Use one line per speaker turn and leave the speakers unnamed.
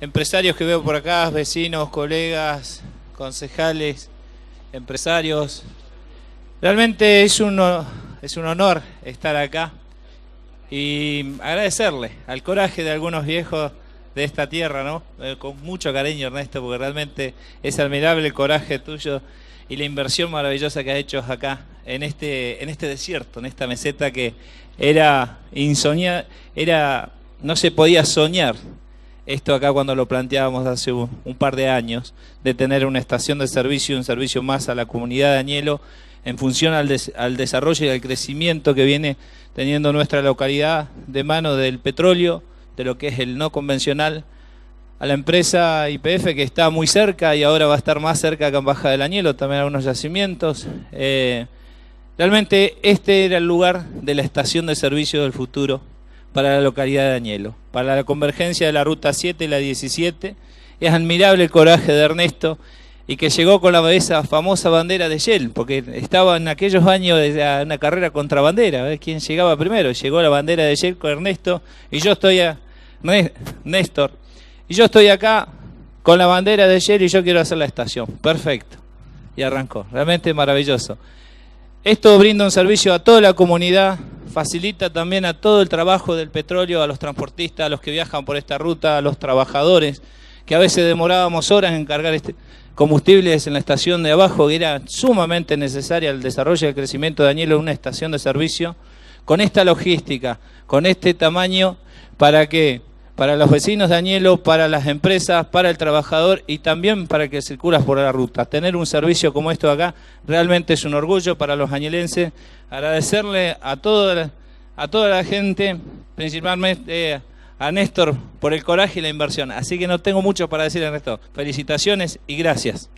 empresarios que veo por acá, vecinos, colegas, concejales, empresarios. Realmente es un, es un honor estar acá y agradecerle al coraje de algunos viejos de esta tierra, ¿no? Eh, con mucho cariño, Ernesto, porque realmente es admirable el coraje tuyo y la inversión maravillosa que has hecho acá, en este, en este desierto, en esta meseta que era insonia era, no se podía soñar esto acá cuando lo planteábamos hace un, par de años, de tener una estación de servicio, un servicio más a la comunidad de Añelo, en función al, desarrollo y al crecimiento que viene teniendo nuestra localidad de mano del petróleo, de lo que es el no convencional, a la empresa IPF que está muy cerca y ahora va a estar más cerca que en Baja del Añelo, también algunos yacimientos. Eh, realmente este era el lugar de la estación de servicio del futuro para la localidad de Añelo, para la convergencia de la Ruta 7 y la 17. Es admirable el coraje de Ernesto y que llegó con la, esa famosa bandera de Shell, porque estaba en aquellos años de una carrera contra bandera, a ver quién llegaba primero. Llegó la bandera de Shell con Ernesto y yo estoy Néstor. Y yo estoy acá con la bandera de Shell y yo quiero hacer la estación. Perfecto. Y arrancó. Realmente maravilloso. Esto brinda un servicio a toda la comunidad, facilita también a todo el trabajo del petróleo, a los transportistas, a los que viajan por esta ruta, a los trabajadores, que a veces demorábamos horas en cargar este combustibles en la estación de abajo, que era sumamente necesaria el desarrollo y el crecimiento de Añelo en una estación de servicio, con esta logística, con este tamaño, para que para los vecinos de Añelo, para las empresas, para el trabajador y también para que circulas por la ruta. Tener un servicio como esto acá realmente es un orgullo para los añelenses. Agradecerle a toda, la gente, principalmente eh, a Néstor, por el coraje y la inversión. Así que no tengo mucho para decir, esto. Felicitaciones y gracias.